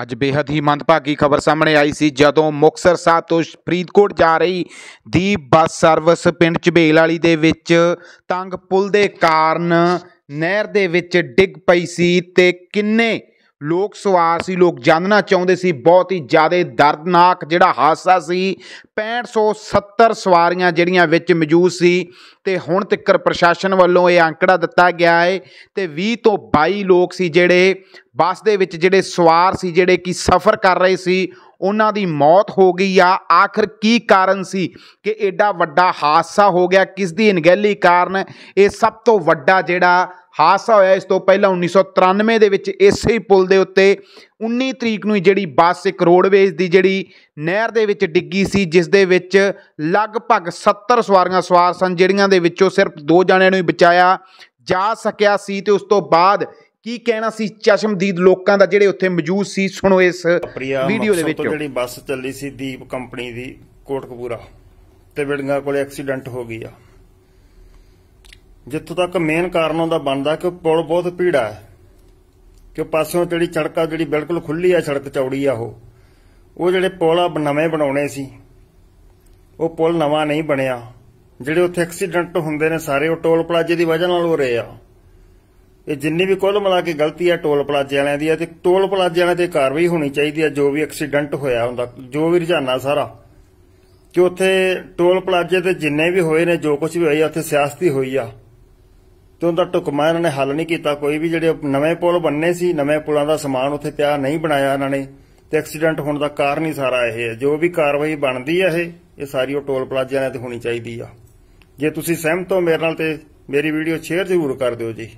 ਅੱਜ ਬੇहद ਹੀ ਮੰਦਭਾਗੀ ਖਬਰ ਸਾਹਮਣੇ ਆਈ ਸੀ ਜਦੋਂ ਮੁਕਸਰ ਸਾਹਿਬ ਤੋਂ ਫਰੀਦਕੋਟ ਜਾ ਰਹੀ ਦੀ ਬੱਸ ਸਰਵਿਸ ਪਿੰਡ ਚਬੇਲ ਵਾਲੀ ਦੇ ਵਿੱਚ ਤੰਗ ਪੁਲ ਦੇ ਕਾਰਨ ਨਹਿਰ ਦੇ ਵਿੱਚ ਡਿੱਗ ਪਈ ਸੀ ਤੇ ਕਿੰਨੇ ਲੋਕ ਸਵਾਰ ਸੀ ਲੋਕ ਜਾਣਨਾ ਚਾਹੁੰਦੇ ਸੀ ਬਹੁਤ ਹੀ ਜ਼ਿਆਦਾ ਦਰਦਨਾਕ ਜਿਹੜਾ ਹਾਦਸਾ ਸੀ 6570 ਸਵਾਰੀਆਂ ਜਿਹੜੀਆਂ ਵਿੱਚ ਮੌਜੂਦ ਸੀ ਤੇ ਹੁਣ ਤੱਕ ਪ੍ਰਸ਼ਾਸਨ ਵੱਲੋਂ ਇਹ ਅੰਕੜਾ ਦਿੱਤਾ ਗਿਆ ਹੈ ਤੇ 20 ਤੋਂ 22 ਲੋਕ ਸੀ ਜਿਹੜੇ ਬੱਸ ਦੇ ਵਿੱਚ ਜਿਹੜੇ ਸਵਾਰ ਸੀ ਜਿਹੜੇ ਕਿ ਸਫ਼ਰ ਕਰ ਰਹੇ ਸੀ ਉਹਨਾਂ ਦੀ ਮੌਤ ਹੋ ਗਈ ਆ ਆਖਰ ਕੀ ਕਾਰਨ ਸੀ ਕਿ ਐਡਾ ਵੱਡਾ ਹਾਦਸਾ ਹੋ ਗਿਆ ਕਿਸ ਦੀ ਅਣਗਹਿਲੀ ਕਾਰਨ ਇਹ ਸਭ ਤੋਂ ਵੱਡਾ ਜਿਹੜਾ ਹਾਦਸਾ ਹੋਇਆ ਇਸ ਤੋਂ ਪਹਿਲਾਂ 1993 ਦੇ ਵਿੱਚ ਇਸੇ ਹੀ ਪੁਲ ਦੇ ਉੱਤੇ 19 ਤਰੀਕ ਨੂੰ ਜਿਹੜੀ ਬੱਸ ਇੱਕ ਰੋਡਵੇਜ਼ ਦੀ ਜਿਹੜੀ ਨਹਿਰ ਦੇ ਵਿੱਚ ਡਿੱਗੀ ਸੀ ਜਿਸ ਦੇ ਵਿੱਚ ਲਗਭਗ 70 ਸਵਾਰੀਆਂ ਸਵਾਰ ਸਨ ਜਿਹੜੀਆਂ ਦੇ ਵਿੱਚੋਂ ਸਿਰਫ ਦੋ ਜਾਣਿਆਂ ਨੂੰ ਹੀ ਬਚਾਇਆ ਜਾ ਸਕਿਆ ਸੀ ਤੇ ਉਸ ਤੋਂ ਬਾਅਦ ਕੀ ਕਹਿਣਾ ਸੀ ਚਸ਼ਮਦੀਦ ਲੋਕਾਂ ਦਾ ਜਿਹੜੇ ਉੱਥੇ ਮੌਜੂਦ ਸੀ ਸੁਣੋ ਇਸ ਵੀਡੀਓ ਦੇ ਵਿੱਚ ਜਿਹੜੀ ਬੱਸ ਚੱਲੀ ਸੀ ਦੀਪ ਕੰਪਨੀ ਦੀ ਕੋਟਕਪੂਰਾ ਤੇ ਬਿਲਡਿੰਗਾਂ ਕੋਲੇ ਐਕਸੀਡੈਂਟ ਹੋ ਗਈ ਆ ਜਿੱਥੋਂ ਤੱਕ ਮੇਨ ਕਾਰਨ ਉਹਦਾ ਬਣਦਾ ਕਿ ਪੁਲ ਬਹੁਤ ਭੀੜਾ ਹੈ ਕਿ ਪਾਸਿਓਂ ਜਿਹੜੀ ਸੜਕਾ ਜਿਹੜੀ ਬਿਲਕੁਲ ਖੁੱਲੀ ਆ ਸੜਕ ਚੌੜੀ ਆ ਉਹ ਉਹ ਜਿਹੜੇ ਪੁਲ ਆ ਨਵੇਂ ਬਣਾਉਣੇ ਸੀ ਉਹ ਪੁਲ ਨਵਾਂ ਨਹੀਂ ਬਣਿਆ ਜਿਹੜੇ ਉੱਥੇ ਐਕਸੀਡੈਂਟ ਹੁੰਦੇ ਨੇ ਸਾਰੇ ਉਹ ਟੋਲ ਪਲਾਜ਼ੇ ਦੀ ਵਜ੍ਹਾ ਨਾਲ ਹੋ ਰਹੇ ਆ ਇਹ ਜਿੰਨੀ ਵੀ ਕੁੱਲ ਮਿਲਾ ਕੇ ਗਲਤੀ ਆ ਟੋਲ ਪਲਾਜ਼ੇ ਵਾਲਿਆਂ ਦੀ ਆ ਤੇ ਟੋਲ ਪਲਾਜ਼ੇ ਵਾਲਿਆਂ ਤੇ ਕਾਰਵਾਈ ਹੋਣੀ ਚਾਹੀਦੀ ਆ ਜੋ ਵੀ ਐਕਸੀਡੈਂਟ ਹੋਇਆ ਹੁੰਦਾ ਜੋ ਵੀ ਰਝਾਨਾ ਸਾਰਾ ਕਿ ਉੱਥੇ ਟੋਲ ਪਲਾਜ਼ੇ ਤੇ ਜਿੰਨੇ ਵੀ ਹੋਏ ਨੇ ਜੋ ਕੁਝ ਵੀ ਹੋਇਆ ਉੱਥੇ ਸਿਆਸਤੀ ਹੋਈ ਆ ਤੇ ਉਹਦਾ ਟੁਕਮਾ ਇਹਨਾਂ ਨੇ ਹੱਲ ਨਹੀਂ ਕੀਤਾ ਕੋਈ ਵੀ ਜਿਹੜੇ ਨਵੇਂ ਪੁਲ ਬੰਨੇ ਸੀ ਨਵੇਂ ਪੁਲਾਂ ਦਾ ਸਮਾਨ ਉੱਥੇ ਪਿਆ ਨਹੀਂ ਬਣਾਇਆ ਇਹਨਾਂ ਨੇ ਤੇ ਐਕਸੀਡੈਂਟ ਹੋਣ ਦਾ ਕਾਰਨ ਹੀ ਸਾਰਾ ਇਹ ਹੈ ਜੋ ਵੀ ਕਾਰਵਾਈ ਬਣਦੀ ਆ ਇਹ ਇਹ ਸਾਰੀ ਉਹ ਟੋਲ ਪਲਾਜ਼ੇ ਵਾਲਿਆਂ ਤੇ ਹੋਣੀ ਚਾਹੀਦੀ ਆ ਜੇ ਤੁਸੀਂ ਸਹਿਮਤ ਹੋ ਮੇਰੇ ਨਾਲ ਤੇ ਮੇਰੀ ਵੀਡੀਓ ਸ਼ੇਅਰ ਜ਼ਰੂਰ ਕਰ ਦਿਓ ਜੀ